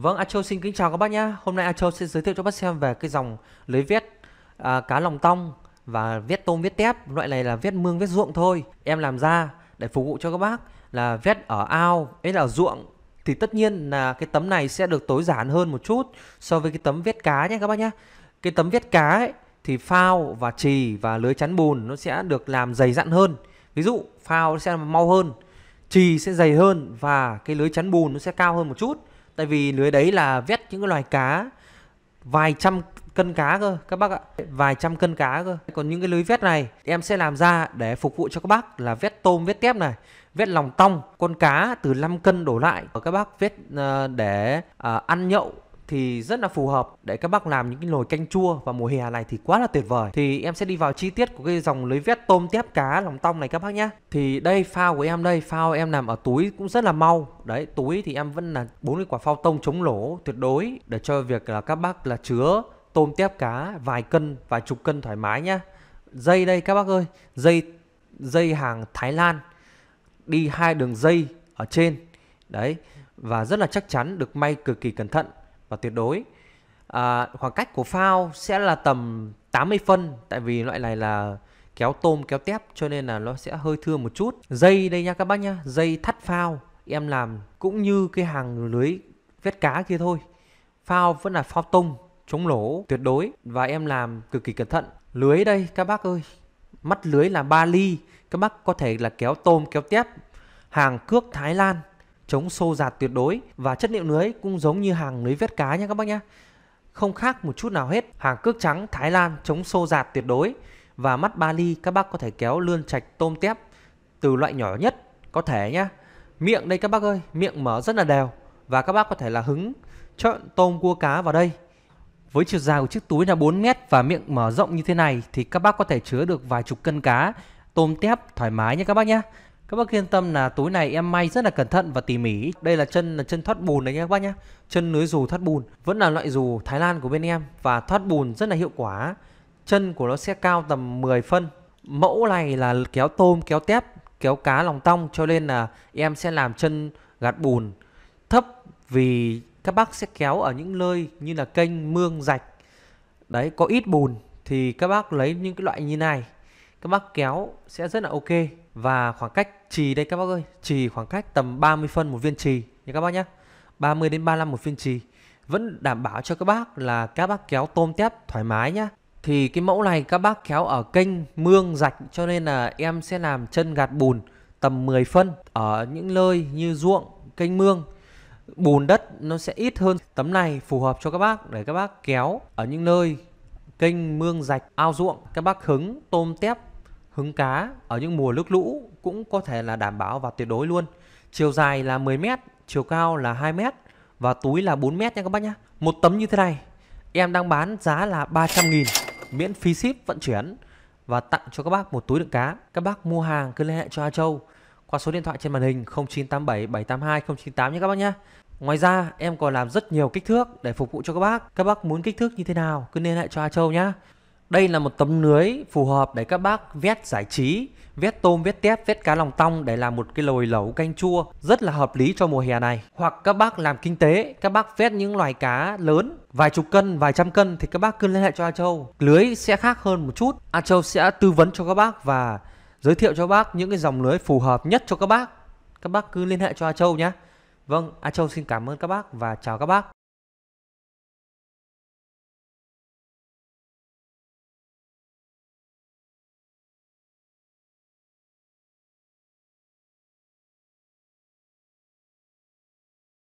Vâng, a châu xin kính chào các bác nhé. Hôm nay a châu sẽ giới thiệu cho bác xem về cái dòng lưới vét à, cá lòng tong và vét tôm vét tép. Loại này là vét mương vét ruộng thôi. Em làm ra để phục vụ cho các bác là vét ở ao, ấy là ruộng thì tất nhiên là cái tấm này sẽ được tối giản hơn một chút so với cái tấm vét cá nhé các bác nhé. Cái tấm vét cá ấy thì phao và trì và lưới chắn bùn nó sẽ được làm dày dặn hơn. Ví dụ phao sẽ mau hơn, trì sẽ dày hơn và cái lưới chắn bùn nó sẽ cao hơn một chút tại vì lưới đấy là vét những cái loài cá vài trăm cân cá cơ các bác ạ vài trăm cân cá cơ còn những cái lưới vét này em sẽ làm ra để phục vụ cho các bác là vét tôm vét tép này vét lòng tong con cá từ 5 cân đổ lại các bác vét ờ, để ờ, ăn nhậu thì rất là phù hợp để các bác làm những cái nồi canh chua vào mùa hè này thì quá là tuyệt vời thì em sẽ đi vào chi tiết của cái dòng lưới vét tôm tép cá lòng tong này các bác nhá thì đây phao của em đây phao em làm ở túi cũng rất là mau đấy túi thì em vẫn là bốn cái quả phao tông chống lỗ tuyệt đối để cho việc là các bác là chứa tôm tép cá vài cân vài chục cân thoải mái nhá dây đây các bác ơi dây dây hàng Thái Lan đi hai đường dây ở trên đấy và rất là chắc chắn được may cực kỳ cẩn thận và tuyệt đối à, khoảng cách của phao sẽ là tầm 80 phân tại vì loại này là kéo tôm kéo tép cho nên là nó sẽ hơi thưa một chút dây đây nha các bác nhá dây thắt phao em làm cũng như cái hàng lưới vét cá kia thôi phao vẫn là phao tung chống lỗ tuyệt đối và em làm cực kỳ cẩn thận lưới đây các bác ơi mắt lưới là 3 ly các bác có thể là kéo tôm kéo tép hàng cước Thái Lan chống xô giạt tuyệt đối và chất liệu lưới cũng giống như hàng lưới vét cá nha các bác nhá, Không khác một chút nào hết, hàng cước trắng Thái Lan chống xô giạt tuyệt đối và mắt Bali các bác có thể kéo lươn trạch tôm tép từ loại nhỏ nhất có thể nhá. Miệng đây các bác ơi, miệng mở rất là đều và các bác có thể là hứng trộn tôm cua cá vào đây. Với chiều dài của chiếc túi là 4 mét và miệng mở rộng như thế này thì các bác có thể chứa được vài chục cân cá, tôm tép thoải mái nhé các bác nhé các bác yên tâm là túi này em may rất là cẩn thận và tỉ mỉ đây là chân là chân thoát bùn đấy nhé các bác nhé chân lưới dù thoát bùn vẫn là loại dù thái lan của bên em và thoát bùn rất là hiệu quả chân của nó sẽ cao tầm 10 phân mẫu này là kéo tôm kéo tép kéo cá lòng tong cho nên là em sẽ làm chân gạt bùn thấp vì các bác sẽ kéo ở những nơi như là kênh mương rạch đấy có ít bùn thì các bác lấy những cái loại như này các bác kéo sẽ rất là ok và khoảng cách trì đây các bác ơi trì khoảng cách tầm 30 phân một viên trì nha các bác nhé 30 đến 35 một viên trì vẫn đảm bảo cho các bác là các bác kéo tôm tép thoải mái nhá thì cái mẫu này các bác kéo ở kênh mương rạch cho nên là em sẽ làm chân gạt bùn tầm 10 phân ở những nơi như ruộng kênh mương bùn đất nó sẽ ít hơn tấm này phù hợp cho các bác để các bác kéo ở những nơi kênh mương rạch ao ruộng các bác hứng tôm tép hứng cá ở những mùa nước lũ cũng có thể là đảm bảo và tuyệt đối luôn. Chiều dài là 10 m, chiều cao là 2 m và túi là 4 m nha các bác nhá. Một tấm như thế này em đang bán giá là 300 000 miễn phí ship vận chuyển và tặng cho các bác một túi đựng cá. Các bác mua hàng cứ liên hệ cho A Châu qua số điện thoại trên màn hình 0987782098 782 nhé các bác nhá Ngoài ra em còn làm rất nhiều kích thước để phục vụ cho các bác. Các bác muốn kích thước như thế nào cứ liên hệ cho A Châu nhá đây là một tấm lưới phù hợp để các bác vét giải trí, vét tôm, vét tép, vét cá lòng tong để làm một cái lồi lẩu canh chua rất là hợp lý cho mùa hè này. Hoặc các bác làm kinh tế, các bác vét những loài cá lớn vài chục cân, vài trăm cân thì các bác cứ liên hệ cho A Châu. Lưới sẽ khác hơn một chút. A Châu sẽ tư vấn cho các bác và giới thiệu cho bác những cái dòng lưới phù hợp nhất cho các bác. Các bác cứ liên hệ cho A Châu nhé. Vâng, A Châu xin cảm ơn các bác và chào các bác.